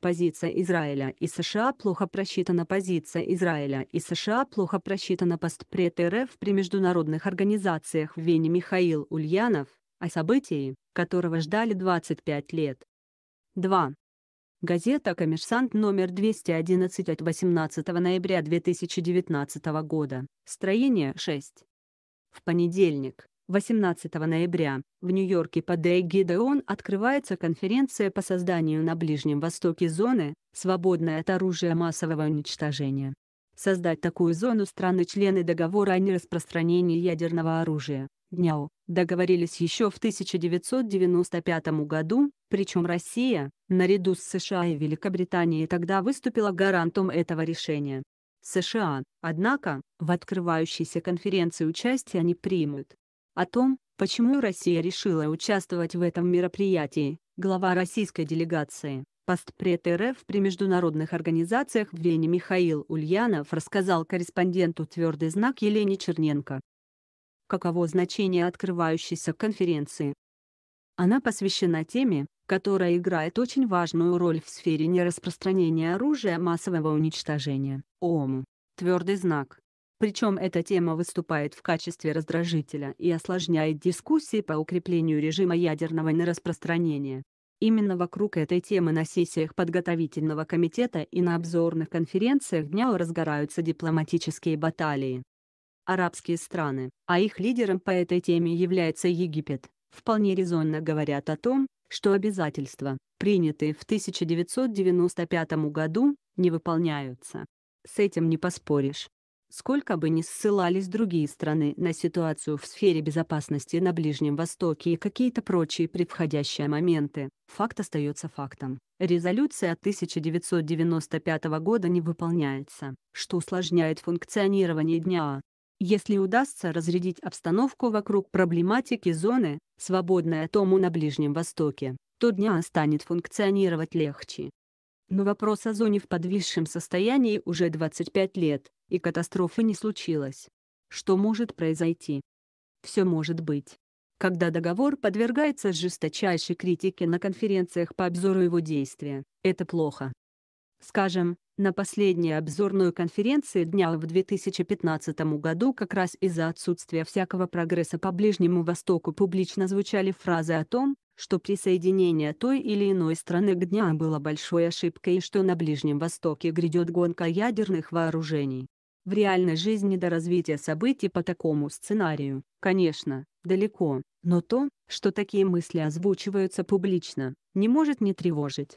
Позиция Израиля и США плохо просчитана Позиция Израиля и США плохо просчитана постпред РФ при международных организациях в Вене Михаил Ульянов, о событии, которого ждали 25 лет. 2. Газета «Коммерсант» номер 211 от 18 ноября 2019 года, строение 6. В понедельник, 18 ноября в Нью-Йорке под эгидой открывается конференция по созданию на Ближнем Востоке зоны, свободной от оружия массового уничтожения. Создать такую зону страны-члены договора о нераспространении ядерного оружия, ДНЯО, договорились еще в 1995 году, причем Россия, наряду с США и Великобританией тогда выступила гарантом этого решения. США, однако, в открывающейся конференции участие не примут. О том, почему Россия решила участвовать в этом мероприятии, глава российской делегации, постпред РФ при международных организациях в Вене Михаил Ульянов рассказал корреспонденту «Твердый знак» Елене Черненко. Каково значение открывающейся конференции? Она посвящена теме, которая играет очень важную роль в сфере нераспространения оружия массового уничтожения, ООМ. Твердый знак причем эта тема выступает в качестве раздражителя и осложняет дискуссии по укреплению режима ядерного нераспространения. Именно вокруг этой темы на сессиях подготовительного комитета и на обзорных конференциях дня разгораются дипломатические баталии. Арабские страны, а их лидером по этой теме является Египет, вполне резонно говорят о том, что обязательства, принятые в 1995 году, не выполняются. С этим не поспоришь. Сколько бы ни ссылались другие страны на ситуацию в сфере безопасности на Ближнем Востоке и какие-то прочие превходящие моменты, факт остается фактом. Резолюция 1995 года не выполняется, что усложняет функционирование дня. А. Если удастся разрядить обстановку вокруг проблематики зоны, свободной от ому на Ближнем Востоке, то дня а станет функционировать легче. Но вопрос о зоне в подвисшем состоянии уже 25 лет, и катастрофы не случилось. Что может произойти? Все может быть. Когда договор подвергается жесточайшей критике на конференциях по обзору его действия, это плохо. Скажем, на последней обзорной конференции дня в 2015 году как раз из-за отсутствия всякого прогресса по Ближнему Востоку публично звучали фразы о том, что присоединение той или иной страны к дня было большой ошибкой и что на Ближнем Востоке грядет гонка ядерных вооружений. В реальной жизни до развития событий по такому сценарию, конечно, далеко, но то, что такие мысли озвучиваются публично, не может не тревожить.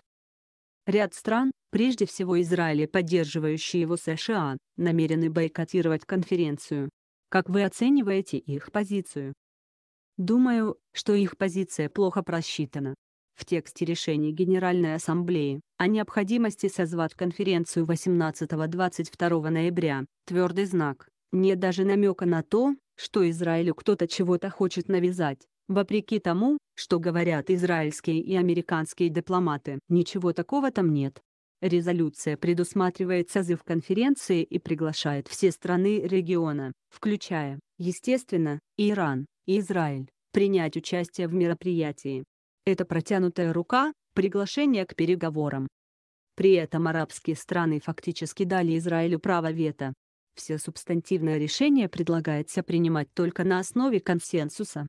Ряд стран, прежде всего Израиль и поддерживающие его США, намерены бойкотировать конференцию. Как вы оцениваете их позицию? Думаю, что их позиция плохо просчитана. В тексте решения Генеральной Ассамблеи о необходимости созвать конференцию 18-22 ноября твердый знак, нет даже намека на то, что Израилю кто-то чего-то хочет навязать. Вопреки тому, что говорят израильские и американские дипломаты, ничего такого там нет. Резолюция предусматривает созыв конференции и приглашает все страны региона, включая, естественно, Иран и Израиль, принять участие в мероприятии. Это протянутая рука, приглашение к переговорам. При этом арабские страны фактически дали Израилю право вето. Все субстантивное решение предлагается принимать только на основе консенсуса.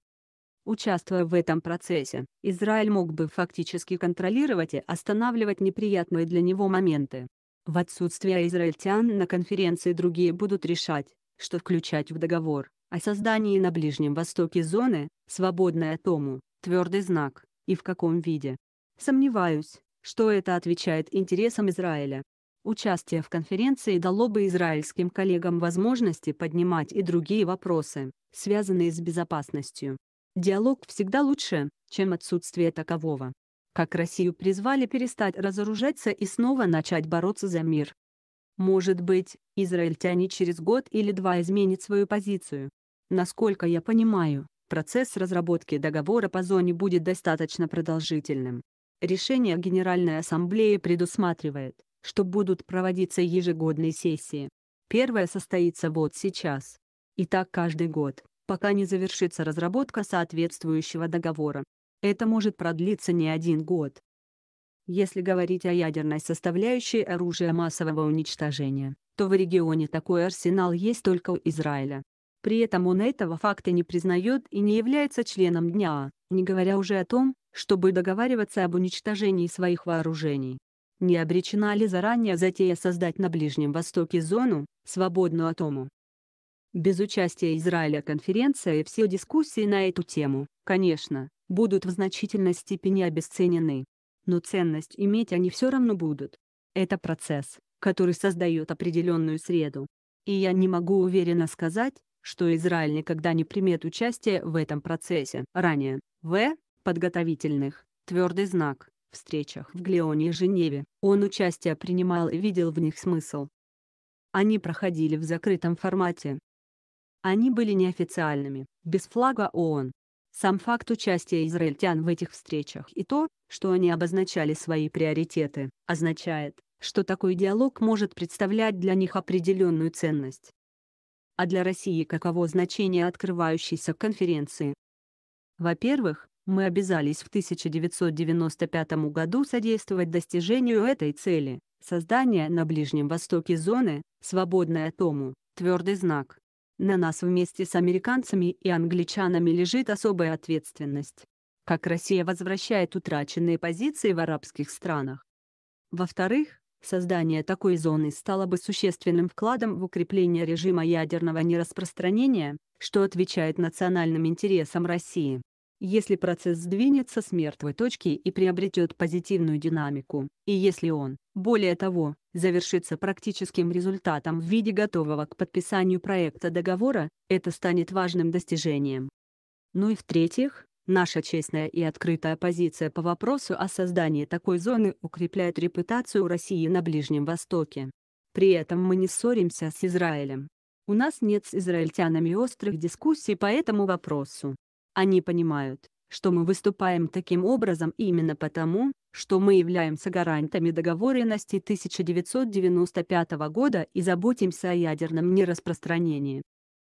Участвуя в этом процессе, Израиль мог бы фактически контролировать и останавливать неприятные для него моменты. В отсутствие израильтян на конференции другие будут решать, что включать в договор, о создании на Ближнем Востоке зоны, свободной от ому, твердый знак, и в каком виде. Сомневаюсь, что это отвечает интересам Израиля. Участие в конференции дало бы израильским коллегам возможности поднимать и другие вопросы, связанные с безопасностью. Диалог всегда лучше, чем отсутствие такового. Как Россию призвали перестать разоружаться и снова начать бороться за мир. Может быть, израильтяне через год или два изменят свою позицию. Насколько я понимаю, процесс разработки договора по зоне будет достаточно продолжительным. Решение Генеральной Ассамблеи предусматривает, что будут проводиться ежегодные сессии. Первая состоится вот сейчас. И так каждый год, пока не завершится разработка соответствующего договора. Это может продлиться не один год. Если говорить о ядерной составляющей оружия массового уничтожения, то в регионе такой арсенал есть только у Израиля. При этом он этого факта не признает и не является членом дня, не говоря уже о том, чтобы договариваться об уничтожении своих вооружений. Не обречена ли заранее затея создать на Ближнем Востоке зону, свободную от ОМУ? Без участия Израиля конференция и все дискуссии на эту тему, конечно, будут в значительной степени обесценены. Но ценность иметь они все равно будут. Это процесс, который создает определенную среду. И я не могу уверенно сказать, что Израиль никогда не примет участие в этом процессе. Ранее. В. Подготовительных. Твердый знак. Встречах в Глеоне и Женеве. Он участие принимал и видел в них смысл. Они проходили в закрытом формате. Они были неофициальными, без флага ООН. Сам факт участия израильтян в этих встречах и то, что они обозначали свои приоритеты, означает, что такой диалог может представлять для них определенную ценность а для России каково значение открывающейся конференции. Во-первых, мы обязались в 1995 году содействовать достижению этой цели, создания на Ближнем Востоке зоны, свободной от ому, твердый знак. На нас вместе с американцами и англичанами лежит особая ответственность. Как Россия возвращает утраченные позиции в арабских странах. Во-вторых, Создание такой зоны стало бы существенным вкладом в укрепление режима ядерного нераспространения, что отвечает национальным интересам России. Если процесс сдвинется с мертвой точки и приобретет позитивную динамику, и если он, более того, завершится практическим результатом в виде готового к подписанию проекта договора, это станет важным достижением. Ну и в-третьих, Наша честная и открытая позиция по вопросу о создании такой зоны укрепляет репутацию России на Ближнем Востоке. При этом мы не ссоримся с Израилем. У нас нет с израильтянами острых дискуссий по этому вопросу. Они понимают, что мы выступаем таким образом именно потому, что мы являемся гарантами договоренности 1995 года и заботимся о ядерном нераспространении.